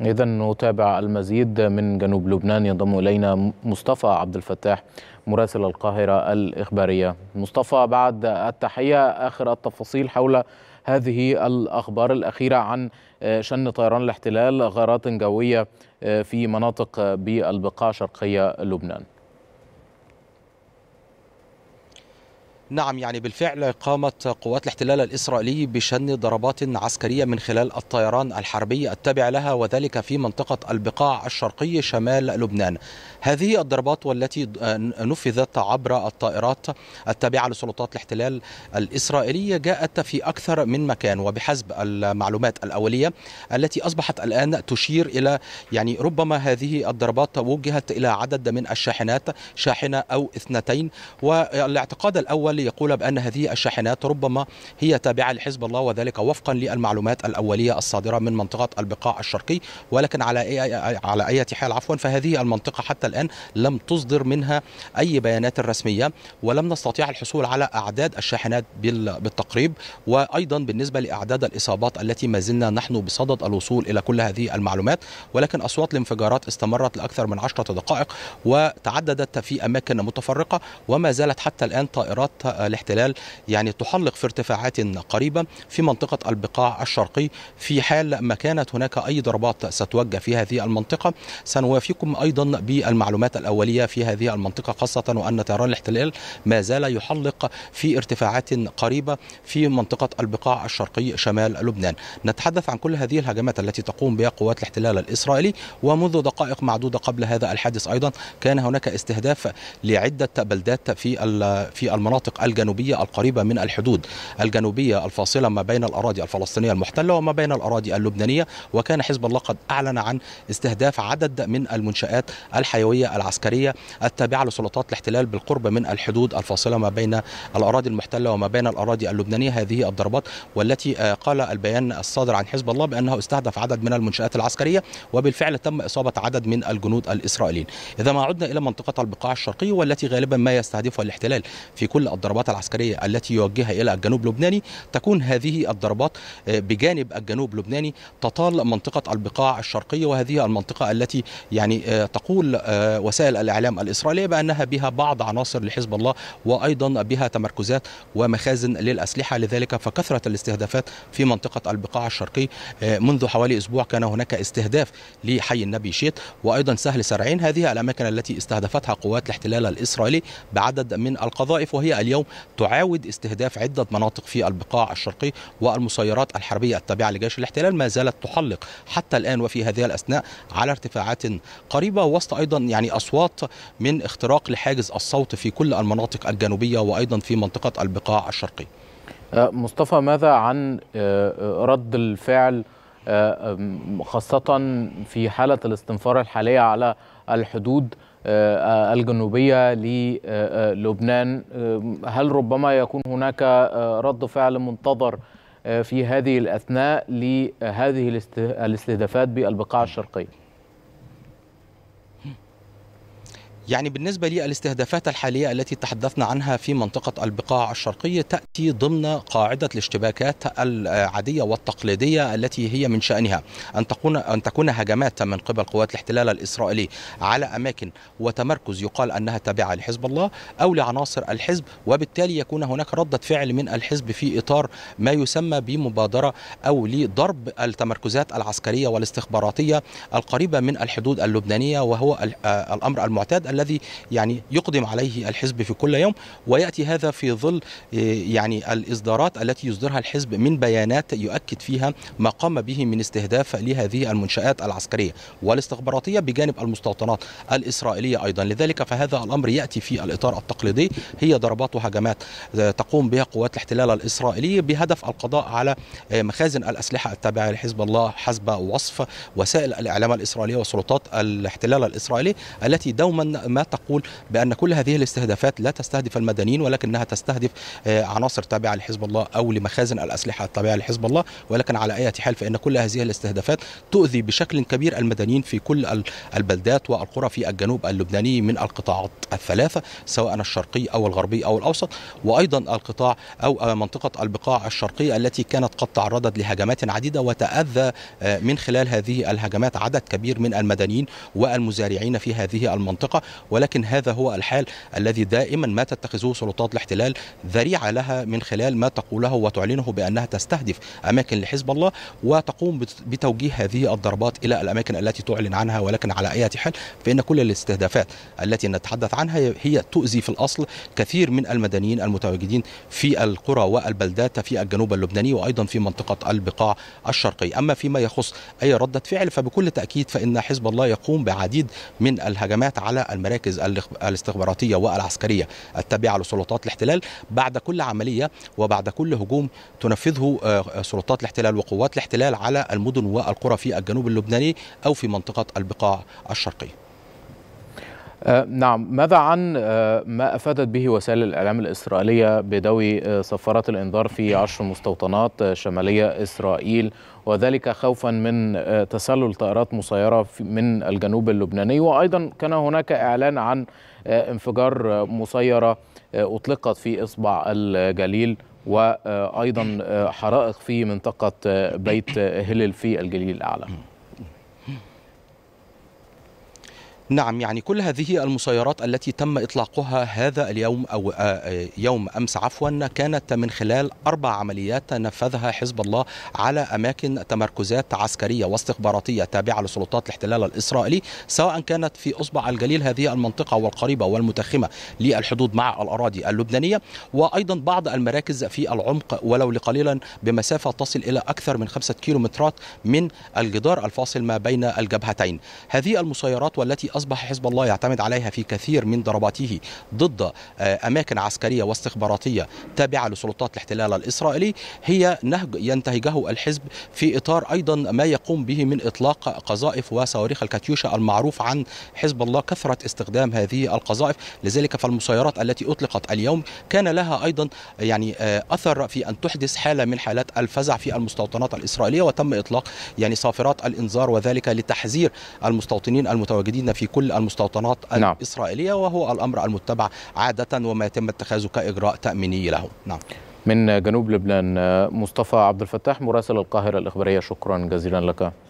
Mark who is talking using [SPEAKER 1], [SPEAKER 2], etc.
[SPEAKER 1] إذا نتابع المزيد من جنوب لبنان ينضم إلينا مصطفى عبد الفتاح مراسل القاهرة الإخبارية مصطفى بعد التحية آخر التفاصيل حول هذه الأخبار الأخيرة عن آه، شن طيران الاحتلال غارات جوية آه، في مناطق بالبقاع شرقية لبنان نعم
[SPEAKER 2] يعني بالفعل قامت قوات الاحتلال الإسرائيلي بشن ضربات عسكرية من خلال الطيران الحربي التابع لها وذلك في منطقة البقاع الشرقي شمال لبنان هذه الضربات والتي نفذت عبر الطائرات التابعة لسلطات الاحتلال الإسرائيلية جاءت في أكثر من مكان وبحسب المعلومات الأولية التي أصبحت الآن تشير إلى يعني ربما هذه الضربات وجهت إلى عدد من الشاحنات شاحنة أو اثنتين والاعتقاد الأول وبالتالي يقول بأن هذه الشاحنات ربما هي تابعة لحزب الله وذلك وفقا للمعلومات الأولية الصادرة من منطقة البقاع الشرقي ولكن على أي على أي حال عفوا فهذه المنطقة حتى الآن لم تصدر منها أي بيانات رسمية ولم نستطيع الحصول على أعداد الشاحنات بالتقريب وأيضا بالنسبة لأعداد الإصابات التي ما زلنا نحن بصدد الوصول إلى كل هذه المعلومات ولكن أصوات الانفجارات استمرت لأكثر من عشرة دقائق وتعددت في أماكن متفرقة وما زالت حتى الآن طائرات آه، الاحتلال يعني تحلق في ارتفاعات قريبة في منطقة البقاع الشرقي في حال ما كانت هناك أي ضربات ستوجه في هذه المنطقة سنوافيكم أيضا بالمعلومات الأولية في هذه المنطقة خاصة وأن طيران الاحتلال ما زال يحلق في ارتفاعات قريبة في منطقة البقاع الشرقي شمال لبنان نتحدث عن كل هذه الهجمات التي تقوم بها قوات الاحتلال الإسرائيلي ومنذ دقائق معدودة قبل هذا الحادث أيضا كان هناك استهداف لعدة بلدات في في المناطق الجنوبية القريبة من الحدود الجنوبية الفاصلة ما بين الأراضي الفلسطينية المحتلة وما بين الأراضي اللبنانية وكان حزب الله قد أعلن عن استهداف عدد من المنشآت الحيوية العسكرية التابعة لسلطات الاحتلال بالقرب من الحدود الفاصلة ما بين الأراضي المحتلة وما بين الأراضي اللبنانية هذه الضربات والتي آه، قال البيان الصادر عن حزب الله بأنه استهدف عدد من المنشآت العسكرية وبالفعل تم إصابة عدد من الجنود الإسرائيليين إذا ما عدنا إلى منطقة البقاع الشرقي والتي غالبا ما يستهدفها الاحتلال في كل الضربات العسكرية التي يوجهها إلى الجنوب اللبناني تكون هذه الضربات آه، بجانب الجنوب اللبناني تطال منطقة البقاع الشرقية وهذه المنطقة التي يعني آه، تقول آه، وسائل الإعلام الإسرائيلية بأنها بها بعض عناصر لحزب الله وأيضا بها تمركزات ومخازن للأسلحة لذلك فكثرة الاستهدافات في منطقة البقاع الشرقي منذ حوالي أسبوع كان هناك استهداف لحي النبي شيت وأيضا سهل سرعين هذه الأماكن التي استهدفتها قوات الاحتلال الإسرائيلي بعدد من القذائف وهي اليوم تعاود استهداف عدة مناطق في البقاع الشرقي والمسيرات الحربية التابعة لجيش الاحتلال ما زالت تحلق حتى الآن وفي هذه الأثناء على ارتفاعات قريبة وسط أيضا يعني أصوات من اختراق
[SPEAKER 1] لحاجز الصوت في كل المناطق الجنوبية وأيضا في منطقة البقاع الشرقي أه، مصطفى ماذا عن أه، رد الفعل أه، خاصة في حالة الاستنفار الحالية على الحدود آه، الجنوبية للبنان آه، هل ربما يكون هناك آه، رد فعل منتظر في هذه الأثناء لهذه الاستهدافات بالبقاع الشرقية يعني بالنسبة
[SPEAKER 2] للاستهدافات الحالية التي تحدثنا عنها في منطقة البقاع الشرقية تأتي ضمن قاعدة الاشتباكات العادية والتقليدية التي هي من شأنها أن تكون أن تكون هجمات من قبل قوات الاحتلال الإسرائيلي على أماكن وتمركز يقال أنها تابعة لحزب الله أو لعناصر الحزب وبالتالي يكون هناك ردة فعل من الحزب في إطار ما يسمى بمبادرة أو لضرب التمركزات العسكرية والاستخباراتية القريبة من الحدود اللبنانية وهو آه، الأمر المعتاد الذي يعني يقدم عليه الحزب في كل يوم وياتي هذا في ظل آه، يعني الاصدارات التي يصدرها الحزب من بيانات يؤكد فيها ما قام به من استهداف لهذه المنشات العسكريه والاستخباراتيه بجانب المستوطنات الاسرائيليه ايضا لذلك فهذا الامر ياتي في الاطار التقليدي هي ضربات وهجمات آه، تقوم بها قوات الاحتلال الاسرائيلي بهدف القضاء على آه، مخازن الاسلحه التابعه لحزب الله حسب وصف وسائل الاعلام الاسرائيليه وسلطات الاحتلال الاسرائيلي التي دوما ما تقول بأن كل هذه الاستهدافات لا تستهدف المدنيين ولكنها تستهدف آه، عناصر تابعة لحزب الله أو لمخازن الأسلحة التابعة لحزب الله ولكن على أي حال فإن كل هذه الاستهدافات تؤذي بشكل كبير المدنيين في كل البلدات والقرى في الجنوب اللبناني من القطاعات الثلاثة سواء الشرقي أو الغربي أو الأوسط وأيضا القطاع أو آه، منطقة البقاع الشرقية التي كانت قد تعرضت لهجمات عديدة وتأذى آه، من خلال هذه الهجمات عدد كبير من المدنيين والمزارعين في هذه المنطقة ولكن هذا هو الحال الذي دائما ما تتخذه سلطات الاحتلال ذريعه لها من خلال ما تقوله وتعلنه بانها تستهدف اماكن لحزب الله وتقوم بتوجيه هذه الضربات الى الاماكن التي تعلن عنها ولكن على اي حال فان كل الاستهدافات التي نتحدث عنها هي تؤذي في الاصل كثير من المدنيين المتواجدين في القرى والبلدات في الجنوب اللبناني وايضا في منطقه البقاع الشرقي اما فيما يخص اي رده فعل فبكل تاكيد فان حزب الله يقوم بعديد من الهجمات على المراكز الاستخباراتية والعسكرية التابعة لسلطات الاحتلال بعد كل عملية وبعد كل هجوم تنفذه آه، سلطات الاحتلال وقوات الاحتلال على المدن والقرى في الجنوب اللبناني
[SPEAKER 1] أو في منطقة البقاع الشرقية آه، نعم ماذا عن آه، ما أفادت به وسائل الإعلام الإسرائيلية بدوي آه، صفارات الإنذار في عشر مستوطنات شمالية إسرائيل وذلك خوفا من تسلل طائرات مسيرة من الجنوب اللبناني وأيضا كان هناك إعلان عن انفجار مسيرة أطلقت في إصبع الجليل وأيضا حرائق في منطقة بيت هلل في الجليل الأعلى نعم يعني كل هذه المسيرات التي تم
[SPEAKER 2] إطلاقها هذا اليوم أو آه، آه، يوم أمس عفوا كانت من خلال أربع عمليات نفذها حزب الله على أماكن تمركزات عسكرية واستخباراتية تابعة لسلطات الاحتلال الإسرائيلي سواء كانت في إصبع الجليل هذه المنطقة والقريبة والمتخمة للحدود مع الأراضي اللبنانية وأيضا بعض المراكز في العمق ولو لقليلا بمسافة تصل إلى أكثر من خمسة كيلومترات من الجدار الفاصل ما بين الجبهتين هذه المسيرات والتي أصبح حزب الله يعتمد عليها في كثير من ضرباته ضد آه، أماكن عسكرية واستخباراتية تابعة لسلطات الاحتلال الإسرائيلي هي نهج ينتهجه الحزب في إطار أيضا ما يقوم به من إطلاق قذائف وصواريخ الكاتيوشا المعروف عن حزب الله كثرة استخدام هذه القذائف لذلك فالمسيرات التي أطلقت اليوم كان لها أيضا يعني آه، أثر في أن تحدث حالة من حالات الفزع في المستوطنات الإسرائيلية وتم إطلاق يعني صافرات الإنذار وذلك لتحذير المستوطنين المتواجدين في كل المستوطنات نعم. الإسرائيلية وهو الأمر
[SPEAKER 1] المتبع عادة وما يتم اتخاذه كإجراء تأميني له نعم من جنوب لبنان مصطفى عبد الفتاح مراسل القاهرة الإخبارية شكرا جزيلا لك